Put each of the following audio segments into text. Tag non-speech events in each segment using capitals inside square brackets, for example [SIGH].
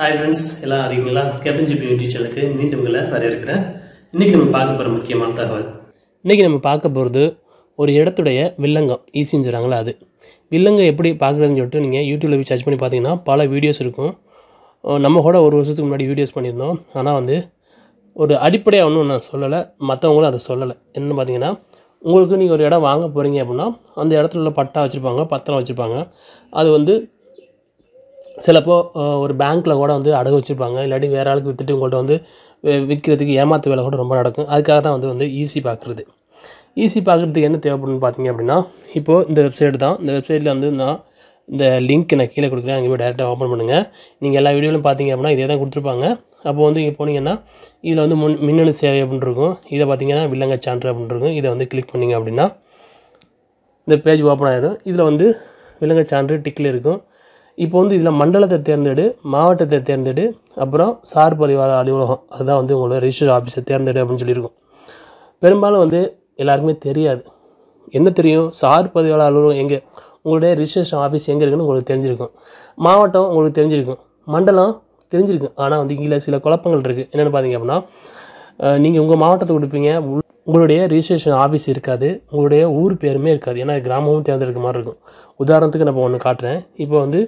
hi friends எல்லாம் அறிவீங்களா captain GB YouTube சேனலுக்கு மீண்டும் உங்களை வரவேற்கிறேன் இன்றைக்கி நம்ம பார்க்க போகிற முக்கியமான தகவல் இன்றைக்கி நம்ம பார்க்க போகிறது ஒரு இடத்துடைய வில்லங்கம் ஈஸின்னு சொல்கிறாங்களா அது வில்லங்கம் எப்படி பார்க்குறதுன்னு சொல்லிட்டு நீங்கள் யூடியூப்பில் போய் சர்ச் பண்ணி பார்த்தீங்கன்னா பல வீடியோஸ் இருக்கும் நம்ம கூட ஒரு வருஷத்துக்கு முன்னாடி வீடியோஸ் பண்ணியிருந்தோம் ஆனால் வந்து ஒரு அடிப்படையாக ஒன்றும் நான் சொல்லலை மற்றவங்களும் அதை சொல்லலை என்னென்னு பார்த்தீங்கன்னா உங்களுக்கு நீங்கள் ஒரு இடம் வாங்க போகிறீங்க அப்படின்னா அந்த இடத்துல உள்ள பட்டா வச்சுருப்பாங்க பத்திரம் வச்சுருப்பாங்க அது வந்து சிலப்போ ஒரு பேங்க்கில் கூட வந்து அடகு வச்சுருப்பாங்க இல்லாட்டி வேறு ஆளுக்கு விற்றுட்டு உங்கள்கிட்ட வந்து விற்கிறதுக்கு ஏமாத்து வேலை கூட ரொம்ப நடக்கும் அதுக்காக தான் வந்து வந்து ஈஸி e பார்க்குறது ஈஸி e பார்க்குறதுக்கு என்ன தேவைப்படுன்னு பார்த்தீங்க அப்படின்னா இப்போது இந்த வெப்சைட் தான் இந்த வெப்சைட்டில் வந்து நான் இந்த லிங்க் நான் கீழே கொடுக்குறேன் அங்கே போய் டேரெக்டாக ஓப்பன் பண்ணுங்கள் நீங்கள் எல்லா வீடியோலும் பார்த்தீங்க அப்படின்னா இதே தான் கொடுத்துருப்பாங்க அப்போ வந்து இங்கே போனீங்கன்னா இதில் வந்து முன் மின்னணு சேவை அப்படின்னு இருக்கும் இதை பார்த்தீங்கன்னா வில்லங்க சான்று அப்படின்னு இருக்கும் இதை வந்து கிளிக் பண்ணிங்க அப்படின்னா இந்த பேஜ் ஓப்பன் ஆகிடும் இதில் வந்து விலங்க சான்று டிக்கில் இருக்கும் இப்போ வந்து இதில் மண்டலத்தை தேர்ந்தெடு மாவட்டத்தை தேர்ந்தெடு அப்புறம் சார் பரிவார அலுவலகம் அதுதான் வந்து உங்களோட ரிஜிஸ்டர் ஆஃபீஸை தேர்ந்தெடு அப்படின்னு சொல்லியிருக்கோம் பெரும்பாலும் வந்து எல்லாருக்குமே தெரியாது என்ன தெரியும் சார் பதிவாளர் அலுவலகம் எங்கே உங்களுடைய ரிஜிஸ்ட்ரேஷன் ஆஃபீஸ் எங்கே இருக்குன்னு உங்களுக்கு தெரிஞ்சிருக்கும் மாவட்டம் உங்களுக்கு தெரிஞ்சிருக்கும் மண்டலம் தெரிஞ்சிருக்கும் ஆனால் வந்து இங்கே சில குழப்பங்கள் இருக்குது என்னென்னு பார்த்தீங்க அப்படின்னா நீங்கள் உங்கள் மாவட்டத்தை கொடுப்பீங்க உங்களுடைய ரிஜிஸ்ட்ரேஷன் ஆஃபீஸ் இருக்காது உங்களுடைய ஊர் பேருமே இருக்காது ஏன்னா கிராமமும் தேர்ந்தெடுக்க மாதிரி இருக்கும் உதாரணத்துக்கு நான் ஒன்று காட்டுறேன் இப்போ வந்து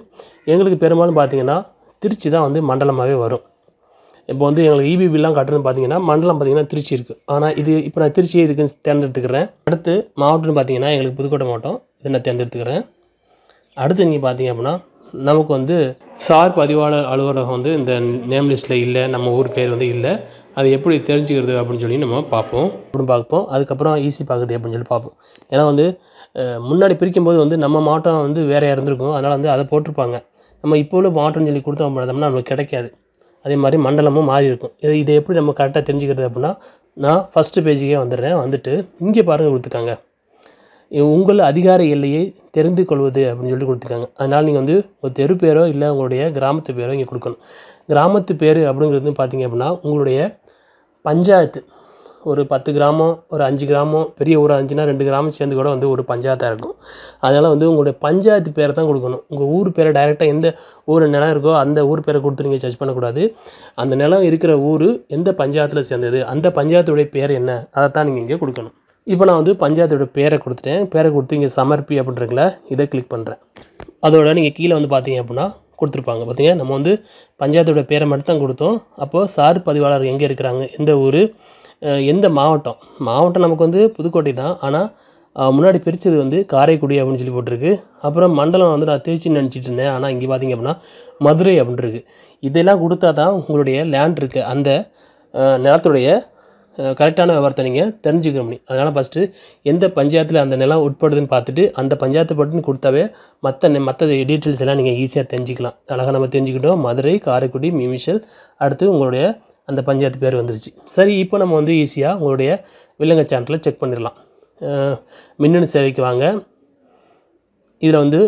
எங்களுக்கு பெரும்பாலும் பார்த்திங்கன்னா திருச்சி தான் வந்து மண்டலமாகவே வரும் இப்போ வந்து எங்களுக்கு இபிபிலாம் e கட்டுறது பார்த்தீங்கன்னா மண்டலம் பார்த்திங்கன்னா திருச்சி இருக்குது ஆனால் இது இப்போ நான் திருச்சியை இதுக்கு தேர்ந்தெடுத்துக்கிறேன் அடுத்து மாவட்டம்னு பார்த்தீங்கன்னா எங்களுக்கு புதுக்கோட்டை மாவட்டம் இதை நான் தேர்ந்தெடுத்துக்கிறேன் அடுத்து நீங்கள் பார்த்தீங்க அப்படின்னா நமக்கு வந்து சார் பதிவாளர் அலுவலகம் வந்து இந்த நேம் லிஸ்ட்டில் இல்லை நம்ம ஊர் பேர் வந்து இல்லை அது எப்படி தெரிஞ்சுக்கிறது அப்படின்னு சொல்லி நம்ம பார்ப்போம் அப்படின்னு பார்ப்போம் அதுக்கப்புறம் ஈஸி பார்க்குறது அப்படின்னு சொல்லி பார்ப்போம் ஏன்னா வந்து முன்னாடி பிரிக்கும்போது வந்து நம்ம மாவட்டம் வந்து வேறையாக இருந்திருக்கும் அதனால் வந்து அதை போட்டிருப்பாங்க நம்ம இப்போ உள்ள மாவட்டம்னு சொல்லி கொடுத்தோம் அப்படின்னா நமக்கு கிடைக்காது அதே மாதிரி மண்டலமும் மாறி இருக்கும் இது இதை எப்படி நம்ம கரெக்டாக தெரிஞ்சுக்கிறது அப்படின்னா நான் ஃபஸ்ட்டு பேஜுக்கே வந்துடுறேன் வந்துட்டு இங்கே பாருங்கள் கொடுத்துருக்காங்க உங்கள் அதிகார எல்லையை தெரிந்து கொள்வது அப்படின்னு சொல்லி கொடுத்துருக்காங்க அதனால் நீங்கள் வந்து ஒரு தெரு பேரோ இல்லை உங்களுடைய கிராமத்து பேரோ இங்கே கொடுக்கணும் கிராமத்து பேர் அப்படிங்கிறது பார்த்திங்க அப்படின்னா உங்களுடைய பஞ்சாயத்து ஒரு பத்து கிராமம் ஒரு அஞ்சு கிராமம் பெரிய ஊர் அஞ்சுனா ரெண்டு கிராமம் சேர்ந்து கூட வந்து ஒரு பஞ்சாயத்தாக இருக்கும் அதனால் வந்து உங்களுடைய பஞ்சாயத்து பேரை தான் கொடுக்கணும் உங்கள் ஊர் பேரை டைரெக்டாக எந்த ஊர் நிலம் இருக்கோ அந்த ஊர் பேரை கொடுத்து நீங்கள் சர்ச் பண்ணக்கூடாது அந்த நிலம் இருக்கிற ஊர் எந்த பஞ்சாயத்தில் சேர்ந்தது அந்த பஞ்சாயத்துடைய பேர் என்ன அதை தான் நீங்கள் இங்கே கொடுக்கணும் இப்போ நான் வந்து பஞ்சாயத்துடைய பேரை கொடுத்துட்டேன் பேரை கொடுத்து இங்கே சமர்ப்பி அப்படின்றதுல இதை கிளிக் பண்ணுறேன் அதோட நீங்கள் கீழே வந்து பார்த்தீங்க அப்படின்னா கொடுத்துருப்பாங்க பார்த்திங்க நம்ம வந்து பஞ்சாயத்தோட பேரை மட்டும் தான் கொடுத்தோம் அப்போது சார் பதிவாளர் எங்கே இருக்கிறாங்க எந்த ஊர் எந்த மாவட்டம் மாவட்டம் நமக்கு வந்து புதுக்கோட்டை தான் ஆனால் முன்னாடி பிரித்தது வந்து காரைக்குடி அப்படின்னு சொல்லி போட்டிருக்கு அப்புறம் மண்டலம் வந்து நான் திருச்சின்னு நினச்சிட்டு இருந்தேன் ஆனால் இங்கே பார்த்திங்க அப்படின்னா மதுரை அப்படின்ட்டுருக்கு இதெல்லாம் கொடுத்தா தான் உங்களுடைய லேண்ட் இருக்குது அந்த நிலத்துடைய கரெக்டான விவரத்தை நீங்கள் தெரிஞ்சுக்கிற முடியும் அதனால் ஃபஸ்ட்டு எந்த பஞ்சாயத்தில் அந்த நிலம் உட்படுதுன்னு பார்த்துட்டு அந்த பஞ்சாயத்து பட்டுன்னு கொடுத்தாவே மற்ற மற்ற டீட்டெயில்ஸ் எல்லாம் நீங்கள் ஈஸியாக தெரிஞ்சிக்கலாம் அழகாக நம்ம தெரிஞ்சுக்கிட்டோம் மதுரை காரைக்குடி மிமிஷல் அடுத்து உங்களுடைய அந்த பஞ்சாயத்து பேர் வந்துருச்சு சரி இப்போ நம்ம வந்து ஈஸியாக உங்களுடைய விலங்கு சான்றில் செக் பண்ணிடலாம் மின்னணு சேவைக்கு வாங்க இதில் வந்து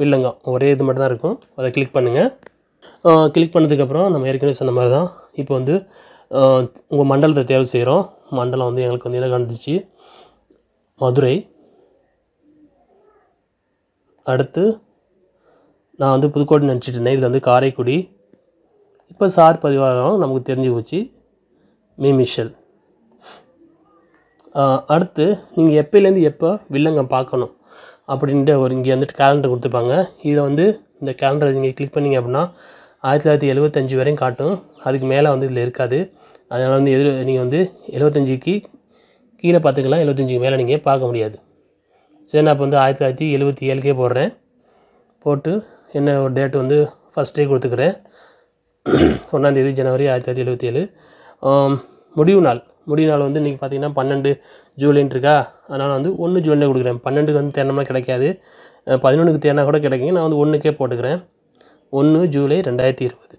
வில்லங்கம் ஒரே இது மட்டும் தான் இருக்கும் அதை கிளிக் பண்ணுங்கள் கிளிக் பண்ணதுக்கப்புறம் நம்ம ஏற்கனவே சொன்ன மாதிரி தான் இப்போ வந்து உங்கள் மண்டலத்தை தேர்வு செய்கிறோம் மண்டலம் வந்து எங்களுக்கு வந்து என்ன கண்டுச்சு மதுரை அடுத்து நான் வந்து புதுக்கோட்டை நினச்சிட்டு இருந்தேன் இதில் வந்து காரைக்குடி இப்போ சார் பதிவாகவும் நமக்கு தெரிஞ்சு போச்சு மிஷல் அடுத்து நீங்கள் எப்போலேருந்து எப்போ வில்லங்கம் பார்க்கணும் அப்படின்ட்டு ஒரு இங்கே வந்துட்டு கேலண்டர் கொடுத்துருப்பாங்க இதை வந்து இந்த கேலண்டர் நீங்கள் கிளிக் பண்ணிங்க அப்படின்னா ஆயிரத்தி தொள்ளாயிரத்தி எழுபத்தஞ்சு வரையும் காட்டும் அதுக்கு மேலே வந்து இதில் இருக்காது அதனால் வந்து எதிர் நீங்கள் வந்து எழுபத்தஞ்சிக்கு கீழே பார்த்துக்கலாம் எழுபத்தஞ்சிக்கு மேலே நீங்கள் பார்க்க முடியாது சரி நான் இப்போ வந்து ஆயிரத்தி தொள்ளாயிரத்தி எழுபத்தி ஏழுக்கே போடுறேன் போட்டு என்ன ஒரு டேட் வந்து ஃபஸ்ட்டே கொடுத்துக்கிறேன் ஒன்றாந்தேதி ஜனவரி ஆயிரத்தி தொள்ளாயிரத்தி எழுபத்தி ஏழு முடிவு நாள் முடிவு நாள் வந்து நீங்கள் பார்த்தீங்கன்னா பன்னெண்டு ஜூலைன்ட்டு இருக்கா அதனால் வந்து ஒன்று ஜூலைன்னே கொடுக்குறேன் பன்னெண்டுக்கு வந்து தேனம்னா கிடைக்காது பதினொன்றுக்கு தேனா கூட கிடைக்குங்க நான் வந்து ஒன்றுக்கே போட்டுக்கிறேன் ஒன்று ஜூலை ரெண்டாயிரத்தி இருபது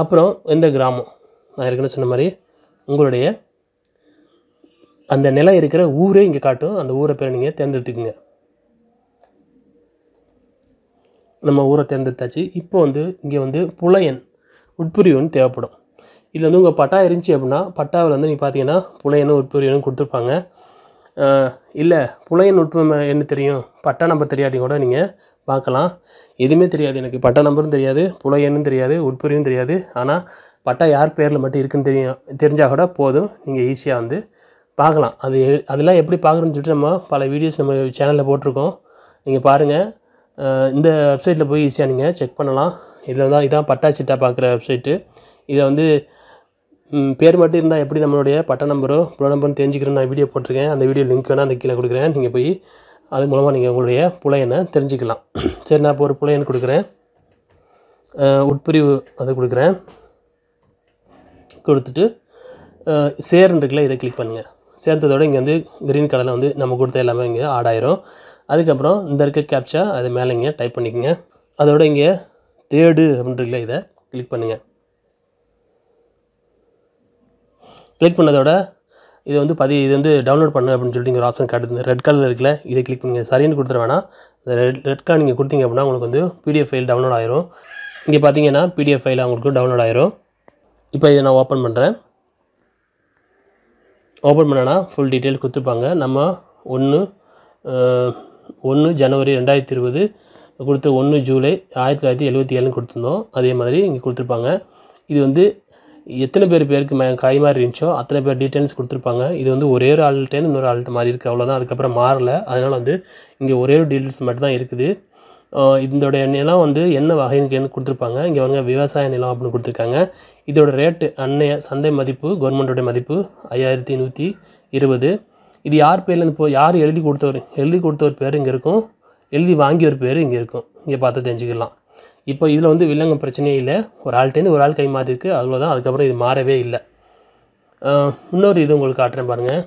அப்புறம் எந்த கிராமம் நான் இருக்குன்னு சொன்ன மாதிரி உங்களுடைய அந்த நிலம் இருக்கிற ஊரே இங்கே காட்டும் அந்த ஊரை பேர் நீங்கள் தேர்ந்தெடுத்துக்குங்க நம்ம ஊரை தேர்ந்தெடுத்தாச்சு இப்போ வந்து இங்கே வந்து புலையன் உட்புரிவுன்னு தேவைப்படும் இதில் வந்து உங்கள் பட்டா இருந்துச்சு அப்படின்னா பட்டாவில் வந்து நீங்கள் பார்த்தீங்கன்னா புலையனும் உட்புரியனும் கொடுத்துருப்பாங்க இல்லை புலைய நுட்பம் என்ன தெரியும் பட்டா நம்பர் தெரியாட்டி கூட நீங்கள் பார்க்கலாம் எதுவுமே தெரியாது எனக்கு பட்டா நம்பரும் தெரியாது புலையன்னு தெரியாது உட்புரியும் தெரியாது ஆனால் பட்டா யார் பேரில் மட்டும் இருக்குன்னு தெரியும் தெரிஞ்சால் கூட போதும் நீங்கள் ஈஸியாக வந்து பார்க்கலாம் அது அதெல்லாம் எப்படி பார்க்குறோன்னு சொல்லிட்டு நம்ம பல வீடியோஸ் நம்ம சேனலில் போட்டிருக்கோம் நீங்கள் பாருங்கள் இந்த வெப்சைட்டில் போய் ஈஸியாக நீங்கள் செக் பண்ணலாம் இதில் தான் இதான் பட்டா சிட்டா பார்க்குற வெப்சைட்டு இதை வந்து பேர் மட்டும் இருந்தால் எப்படி நம்மளுடைய பட்ட நம்பரோ புல நம்பரும் தெரிஞ்சுக்கிறேன் நான் வீடியோ போட்டிருக்கேன் அந்த வீடியோ லிங்க் வேணால் அந்த கீழே கொடுக்குறேன் நீங்கள் போய் அது மூலமாக நீங்கள் உங்களுடைய புலையனை தெரிஞ்சுக்கலாம் [CLEARS THROAT] சரி நான் இப்போ ஒரு புலையன் கொடுக்குறேன் உட்பிரிவு அதை கொடுக்குறேன் கொடுத்துட்டு சேர்ன்னு இருக்குல்ல இதை கிளிக் பண்ணுங்கள் சேர்த்ததோடு இங்கே வந்து க்ரீன் கலரில் வந்து நம்ம கொடுத்த எல்லாமே இங்கே ஆட் ஆயிரும் அதுக்கப்புறம் இந்த இருக்க கேப்ச்சா அது மேலே இங்கே டைப் பண்ணிக்கோங்க அதோட இங்கே தேர்டு அப்படின்ட்டுருக்குல்ல இதை கிளிக் பண்ணுங்கள் கிளிக் பண்ணதோட இது வந்து பதி இது வந்து டவுன்லோட் பண்ணு அப்படின்னு சொல்லிட்டு இங்கே ஒரு ஆப்ஷன் காட்டுது ரெட் கலர் இருக்குல்ல இதை கிளிக் பண்ணுங்கள் சரின்னு கொடுத்துட வேணாம் இந்த ரெட் ரெட் கார்டு நீங்கள் கொடுத்தீங்க அப்படின்னா உங்களுக்கு வந்து பிடிஎஃப் ஃபைல் டவுன்லோட் ஆயிரும் இங்கே பார்த்தீங்கன்னா பிடிஎஃப் ஃபைல் உங்களுக்கு டவுன்லோட் ஆயிரும் இப்போ இதை நான் ஓப்பன் பண்ணுறேன் ஓப்பன் பண்ணனா ஃபுல் டீட்டெயில் கொடுத்துருப்பாங்க நம்ம ஒன்று ஒன்று ஜனவரி ரெண்டாயிரத்தி இருபது கொடுத்து ஒன்று ஜூலை ஆயிரத்தி தொள்ளாயிரத்தி எழுபத்தி ஏழுன்னு கொடுத்துருந்தோம் அதே மாதிரி இங்கே கொடுத்துருப்பாங்க இது வந்து எத்தனை பேர் பேருக்கு மே கை மாதிரி இருந்துச்சோ அத்தனை பேர் டீட்டெயில்ஸ் கொடுத்துருப்பாங்க இது வந்து ஒரே ஒரு ஆள்கிட்டேருந்து இன்னொரு ஆள்கிட்ட மாதிரி இருக்குது அவ்வளோதான் அதுக்கப்புறம் மாறல அதனால் வந்து இங்கே ஒரே ஒரு டீட்டெயில்ஸ் மட்டும் தான் இருக்குது இதோடைய நிலம் வந்து என்ன வகைன்னு கொடுத்துருப்பாங்க இங்கே வந்து விவசாய நிலம் அப்படின்னு கொடுத்துருக்காங்க இதோட ரேட்டு அன்னைய சந்தை மதிப்பு கவர்மெண்ட்டோடைய மதிப்பு ஐயாயிரத்தி நூற்றி இருபது இது யார் பேர்லேருந்து போ யார் எழுதி கொடுத்தவர் எழுதி கொடுத்த ஒரு பேர் இங்கே இருக்கும் எழுதி வாங்கிய ஒரு பேர் இங்கே இருக்கும் இங்கே பார்த்து தெரிஞ்சுக்கலாம் இப்போ இதில் வந்து வில்லங்கம் பிரச்சனையே இல்லை ஒரு ஆள்கிட்டேருந்து ஒரு ஆள் கை மாறி இருக்குது அவ்வளோதான் அதுக்கப்புறம் இது மாறவே இல்லை இன்னொரு இது உங்களுக்கு காட்டுறேன் பாருங்கள்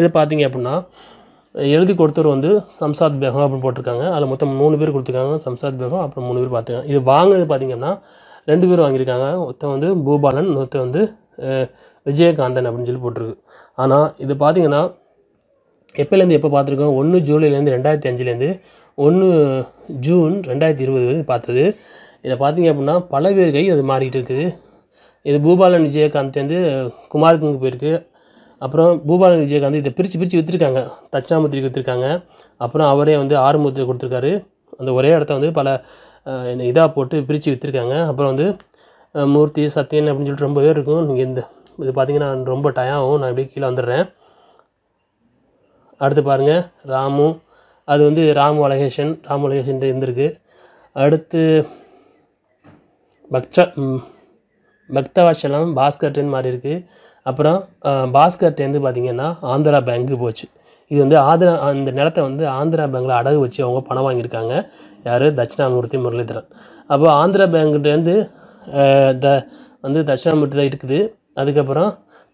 இது பார்த்தீங்க அப்படின்னா எழுதி கொடுத்தவர் வந்து சம்சாத் பேகம் அப்படின்னு போட்டிருக்காங்க அதில் மொத்தம் மூணு பேர் கொடுத்துருக்காங்க சம்சாத் பேகம் அப்புறம் மூணு பேர் பார்த்துக்காங்க இது வாங்கினது பார்த்தீங்கன்னா ரெண்டு பேர் வாங்கியிருக்காங்க ஒருத்தன் வந்து பூபாலன் இன்னொருத்தன் வந்து விஜயகாந்தன் அப்படின்னு சொல்லி போட்டிருக்கு ஆனால் இது பார்த்தீங்கன்னா எப்போலேருந்து எப்போ பார்த்துருக்கோம் ஒன்று ஜூலைலேருந்து ரெண்டாயிரத்தி அஞ்சுலேருந்து ஒன்று ஜூன் ரெண்டாயிரத்தி இருபது வரை பார்த்தது இதை பார்த்தீங்க அப்படின்னா பல பேர் கை அது மாறிக்கிட்டு இருக்குது இது பூபாலன் விஜயகாந்த்லேருந்து குமாரகுங்கு போயிருக்கு அப்புறம் பூபாலன் விஜயகாந்த் இதை பிரித்து பிரித்து விற்றுருக்காங்க தட்சிணாமூர்த்திக்கு விற்றுருக்காங்க அப்புறம் அவரே வந்து ஆறுமுகத்துக்கு கொடுத்துருக்காரு அந்த ஒரே இடத்த வந்து பல இதாக போட்டு பிரித்து விற்றுருக்காங்க அப்புறம் வந்து மூர்த்தி சத்யன் அப்படின்னு சொல்லிட்டு ரொம்ப பேர் இருக்கும் நீங்கள் இந்த இது பார்த்தீங்கன்னா ரொம்ப டயம் ஆகும் நான் அப்படியே கீழே வந்துடுறேன் அடுத்து பாருங்கள் ராமு அது வந்து ராமு அழகேஷன் ராமு அழகேஷன் இருந்திருக்கு அடுத்து பக்த பக்தவாஷலம் பாஸ்கர் ட்ரெயின் மாறி இருக்குது அப்புறம் பாஸ்கர் டேந்து பார்த்திங்கன்னா ஆந்திரா பேங்க்கு போச்சு இது வந்து ஆந்திரா அந்த நிலத்தை வந்து ஆந்திரா பேங்கில் அடகு வச்சு அவங்க பணம் வாங்கியிருக்காங்க யார் தட்சிணாமூர்த்தி முரளிதரன் அப்போ ஆந்திரா பேங்க்லேருந்து த வந்து தட்சிணாமூர்த்தி தான் இருக்குது அதுக்கப்புறம்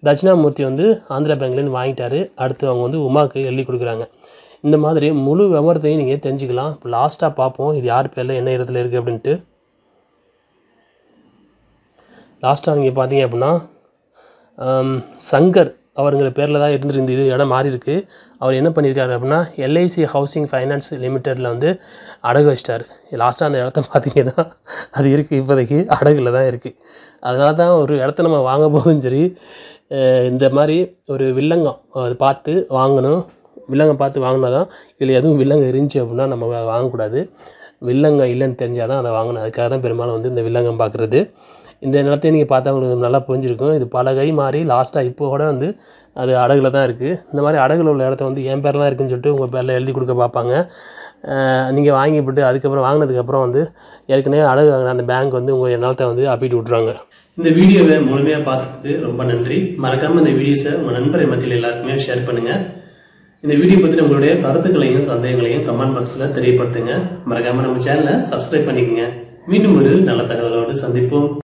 தட்சிணாமூர்த்தி வந்து ஆந்திரா பேங்க்லேருந்து வாங்கிட்டாரு அடுத்து அவங்க வந்து உமாவுக்கு எழுதி கொடுக்குறாங்க இந்த மாதிரி முழு விவரத்தையும் நீங்கள் தெரிஞ்சுக்கலாம் இப்போ லாஸ்ட்டாக பார்ப்போம் இது யார் பேரில் என்ன இடத்துல இருக்குது அப்படின்ட்டு லாஸ்ட்டாக நீங்கள் பார்த்தீங்க அப்படின்னா சங்கர் அவருங்கிற பேரில் தான் இருந்துருந்து இது இடம் மாறி இருக்குது அவர் என்ன பண்ணியிருக்காரு அப்படின்னா எல்ஐசி ஹவுசிங் ஃபைனான்ஸ் லிமிட்டெடில் வந்து அடகு வச்சிட்டார் லாஸ்ட்டாக அந்த இடத்த பார்த்தீங்கன்னா அது இருக்குது இப்போதைக்கு அடகுல தான் இருக்குது அதனால தான் ஒரு இடத்த நம்ம வாங்க போதும் சரி இந்த மாதிரி ஒரு வில்லங்கம் அது பார்த்து வாங்கணும் வில்லங்கம் பார்த்து வாங்கினா தான் இதில் எதுவும் வில்லங்கம் இருந்துச்சு அப்படின்னா நம்ம அதை வாங்கக்கூடாது வில்லங்கம் இல்லைன்னு தெரிஞ்சால் தான் அதை வாங்கணும் அதுக்காக தான் பெரும்பாலும் வந்து இந்த வில்லங்கம் பார்க்குறது இந்த நிலத்தையும் நீங்கள் பார்த்தா உங்களுக்கு நல்லா புரிஞ்சிருக்கும் இது பல கை மாறி லாஸ்ட்டாக இப்போ கூட வந்து அது அடகுல தான் இருக்குது இந்த மாதிரி அடகுல உள்ள இடத்த வந்து என் பேரெலாம் இருக்குதுன்னு சொல்லிட்டு உங்கள் பேரில் எழுதி கொடுக்க பார்ப்பாங்க நீங்கள் வாங்கி போட்டு அதுக்கப்புறம் வாங்கினதுக்கப்புறம் வந்து ஏற்கனவே அடகு வாங்கின அந்த பேங்க் வந்து உங்கள் நிலத்தை வந்து அப்பிட்டு விட்றாங்க இந்த வீடியோவை முழுமையாக பார்த்ததுக்கு ரொம்ப நன்றி மறக்காமல் இந்த வீடியோஸை உங்கள் நண்பரை மத்தியில் எல்லாருக்குமே ஷேர் பண்ணுங்கள் இந்த வீடியோ பற்றி உங்களுடைய கருத்துக்களையும் சந்தேகங்களையும் கமெண்ட் பாக்ஸில் தெரியப்படுத்துங்க மறக்காமல் நம்ம சேனலை சப்ஸ்கிரைப் பண்ணிக்கோங்க மீண்டும் ஒரு நல்ல தகவலோடு சந்திப்போம்